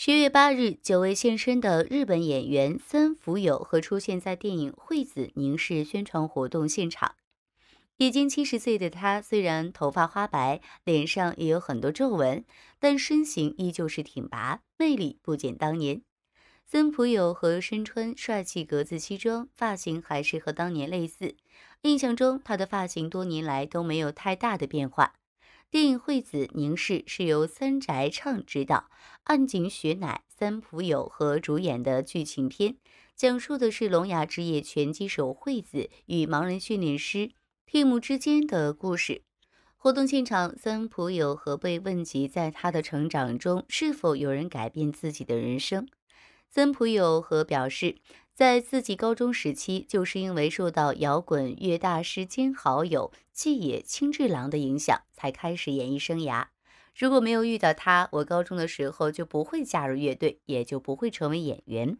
十月八日，久未现身的日本演员森福友和出现在电影《惠子凝视》宣传活动现场。已经七十岁的他，虽然头发花白，脸上也有很多皱纹，但身形依旧是挺拔，魅力不减当年。森浦友和身穿帅气格子西装，发型还是和当年类似。印象中，他的发型多年来都没有太大的变化。电影《惠子凝视》是由三宅唱执导，岸井雪乃、三浦友和主演的剧情片，讲述的是聋哑职业拳击手惠子与盲人训练师 Timm 之间的故事。活动现场，三浦友和被问及在他的成长中是否有人改变自己的人生，三浦友和表示。在自己高中时期，就是因为受到摇滚乐大师兼好友纪野清志郎的影响，才开始演艺生涯。如果没有遇到他，我高中的时候就不会加入乐队，也就不会成为演员。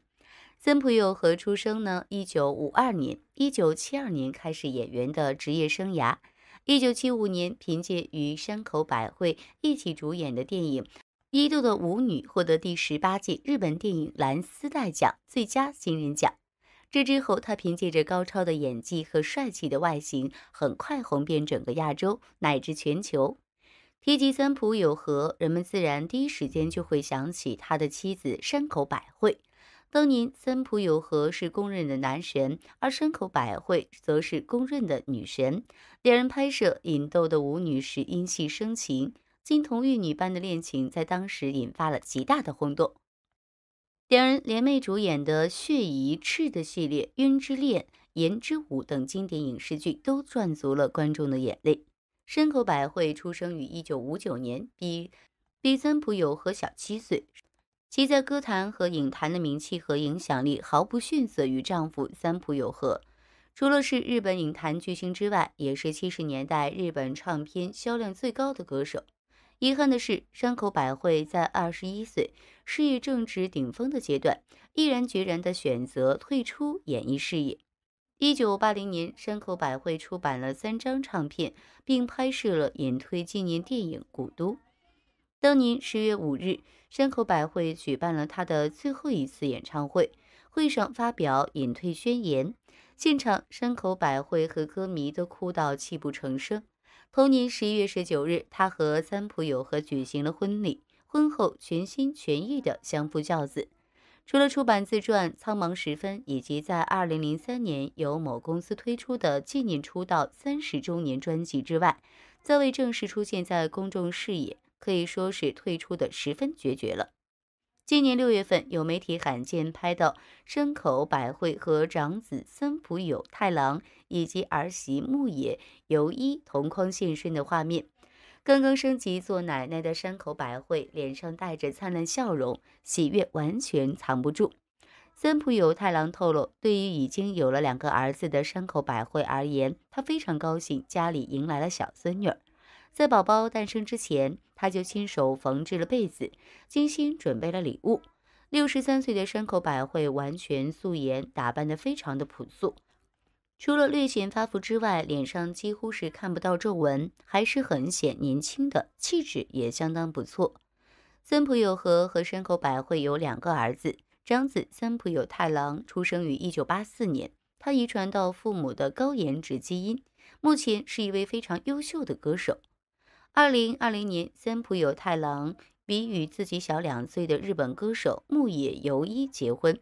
森浦佑和出生呢？一九五二年，一九七二年开始演员的职业生涯。一九七五年，凭借与山口百惠一起主演的电影。一度的舞女》获得第十八届日本电影蓝丝带奖最佳新人奖。这之后，他凭借着高超的演技和帅气的外形，很快红遍整个亚洲乃至全球。提及三浦友和，人们自然第一时间就会想起他的妻子山口百惠。当年，三浦友和是公认的男神，而山口百惠则是公认的女神。两人拍摄《引逗的舞女》时，因戏生情。金童玉女般的恋情在当时引发了极大的轰动。两人联袂主演的《血疑》、《赤的系列》、《云之恋》、《颜之舞》等经典影视剧都赚足了观众的眼泪。深口百惠出生于一九五九年，比比三浦友和小七岁。其在歌坛和影坛的名气和影响力毫不逊色于丈夫三浦友和。除了是日本影坛巨星之外，也是七十年代日本唱片销量最高的歌手。遗憾的是，山口百惠在二十一岁，事业正值顶峰的阶段，毅然决然地选择退出演艺事业。一九八零年，山口百惠出版了三张唱片，并拍摄了隐退纪念电影《古都》。当年十月五日，山口百惠举办了她的最后一次演唱会，会上发表隐退宣言，现场山口百惠和歌迷都哭到泣不成声。同年十一月十九日，他和三浦友和举行了婚礼。婚后全心全意的相夫教子，除了出版自传《苍茫时分》，以及在二零零三年由某公司推出的纪念出道三十周年专辑之外，再未正式出现在公众视野，可以说是退出的十分决绝了。今年六月份，有媒体罕见拍到山口百惠和长子森浦友太郎以及儿媳木野由一同框现身的画面。刚刚升级做奶奶的山口百惠脸上带着灿烂笑容，喜悦完全藏不住。森浦友太郎透露，对于已经有了两个儿子的山口百惠而言，他非常高兴家里迎来了小孙女儿。在宝宝诞生之前，他就亲手缝制了被子，精心准备了礼物。六十三岁的山口百惠完全素颜，打扮得非常的朴素，除了略显发福之外，脸上几乎是看不到皱纹，还是很显年轻的，气质也相当不错。森浦友和和山口百惠有两个儿子，长子森浦友太郎出生于一九八四年，他遗传到父母的高颜值基因，目前是一位非常优秀的歌手。二零二零年，森浦友太郎比与自己小两岁的日本歌手牧野由依结婚。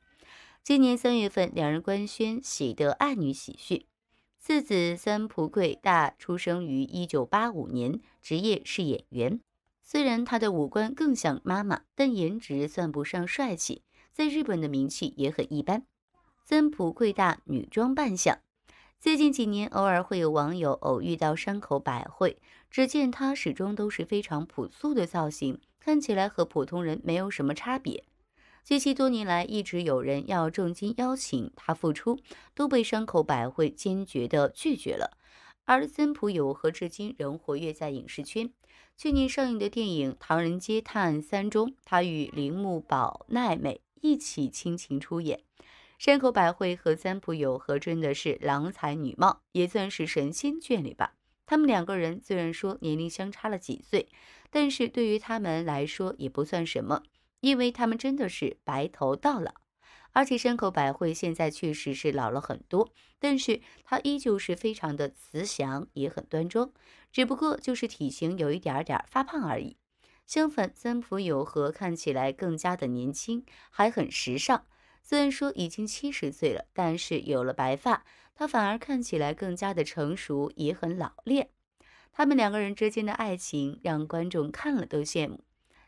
今年三月份，两人官宣喜得爱女喜讯，次子森浦贵大出生于一九八五年，职业是演员。虽然他的五官更像妈妈，但颜值算不上帅气，在日本的名气也很一般。森浦贵大女装扮相。最近几年，偶尔会有网友偶遇到山口百惠，只见她始终都是非常朴素的造型，看起来和普通人没有什么差别。近期多年来一直有人要重金邀请她复出，都被山口百惠坚决的拒绝了。而森浦友和至今仍活跃在影视圈，去年上映的电影《唐人街探案三》中，他与铃木保奈美一起倾情出演。山口百惠和三浦友和真的是郎才女貌，也算是神仙眷侣吧。他们两个人虽然说年龄相差了几岁，但是对于他们来说也不算什么，因为他们真的是白头到老。而且山口百惠现在确实是老了很多，但是她依旧是非常的慈祥，也很端庄，只不过就是体型有一点点发胖而已。相反，三浦友和看起来更加的年轻，还很时尚。虽然说已经七十岁了，但是有了白发，他反而看起来更加的成熟，也很老练。他们两个人之间的爱情让观众看了都羡慕。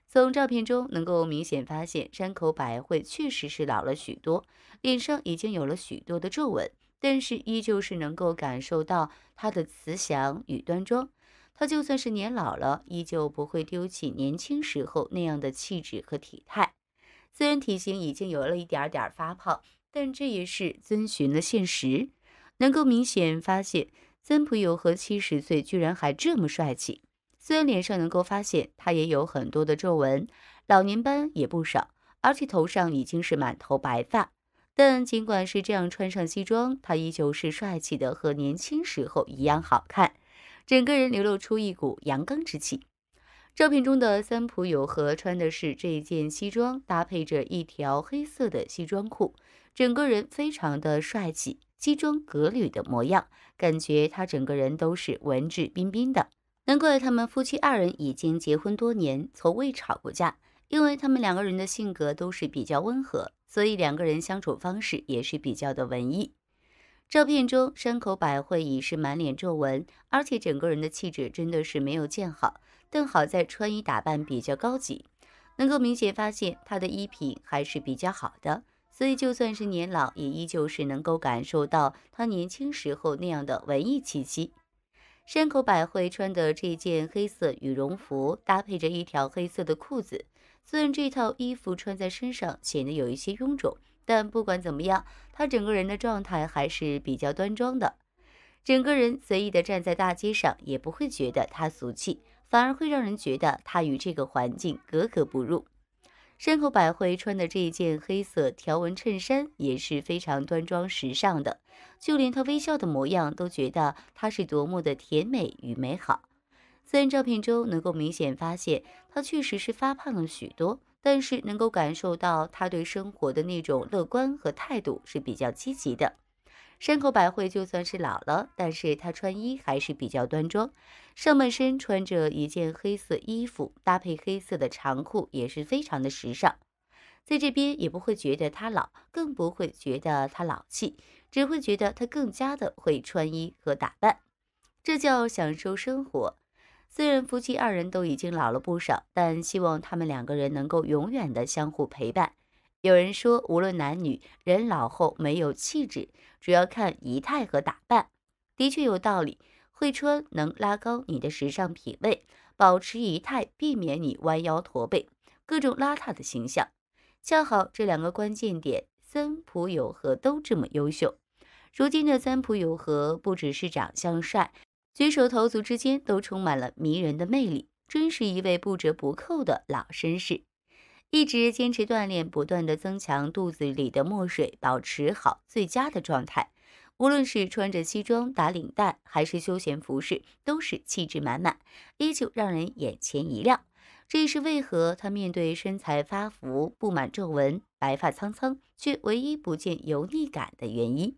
从照片中能够明显发现，山口百惠确实是老了许多，脸上已经有了许多的皱纹，但是依旧是能够感受到她的慈祥与端庄。她就算是年老了，依旧不会丢弃年轻时候那样的气质和体态。虽然体型已经有了一点点发胖，但这也是遵循了现实。能够明显发现，曾普友和七十岁居然还这么帅气。虽然脸上能够发现他也有很多的皱纹、老年斑也不少，而且头上已经是满头白发。但尽管是这样，穿上西装，他依旧是帅气的，和年轻时候一样好看，整个人流露出一股阳刚之气。照片中的三浦友和穿的是这件西装，搭配着一条黑色的西装裤，整个人非常的帅气，西装革履的模样，感觉他整个人都是文质彬彬的。难怪他们夫妻二人已经结婚多年，从未吵过架，因为他们两个人的性格都是比较温和，所以两个人相处方式也是比较的文艺。照片中，山口百惠已是满脸皱纹，而且整个人的气质真的是没有见好。但好在穿衣打扮比较高级，能够明显发现她的衣品还是比较好的。所以就算是年老，也依旧是能够感受到她年轻时候那样的文艺气息。山口百惠穿的这件黑色羽绒服搭配着一条黑色的裤子，虽然这套衣服穿在身上显得有一些臃肿。但不管怎么样，他整个人的状态还是比较端庄的。整个人随意的站在大街上，也不会觉得他俗气，反而会让人觉得他与这个环境格格不入。山口百惠穿的这一件黑色条纹衬衫也是非常端庄时尚的，就连她微笑的模样，都觉得她是多么的甜美与美好。虽然照片中能够明显发现她确实是发胖了许多。但是能够感受到他对生活的那种乐观和态度是比较积极的。山口百惠就算是老了，但是她穿衣还是比较端庄，上半身穿着一件黑色衣服，搭配黑色的长裤，也是非常的时尚。在这边也不会觉得她老，更不会觉得她老气，只会觉得她更加的会穿衣和打扮。这叫享受生活。虽然夫妻二人都已经老了不少，但希望他们两个人能够永远的相互陪伴。有人说，无论男女人老后没有气质，主要看仪态和打扮，的确有道理。会穿能拉高你的时尚品味，保持仪态，避免你弯腰驼背、各种邋遢的形象。恰好这两个关键点，三浦友和都这么优秀。如今的三浦友和不只是长相帅。举手投足之间都充满了迷人的魅力，真是一位不折不扣的老绅士。一直坚持锻炼，不断的增强肚子里的墨水，保持好最佳的状态。无论是穿着西装打领带，还是休闲服饰，都是气质满满，依旧让人眼前一亮。这也是为何他面对身材发福、布满皱纹、白发苍苍，却唯一不见油腻感的原因，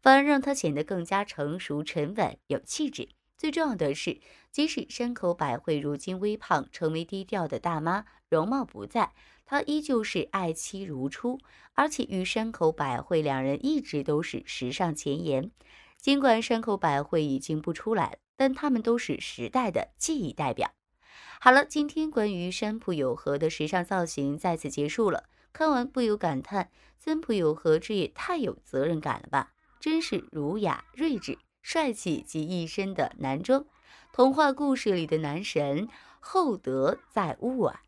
反而让他显得更加成熟、沉稳、有气质。最重要的是，即使山口百惠如今微胖，成为低调的大妈，容貌不在，她依旧是爱妻如初，而且与山口百惠两人一直都是时尚前沿。尽管山口百惠已经不出来但他们都是时代的记忆代表。好了，今天关于山浦友和的时尚造型在此结束了。看完不由感叹，森浦友和这也太有责任感了吧，真是儒雅睿智。帅气及一身的男装，童话故事里的男神，厚德载物啊！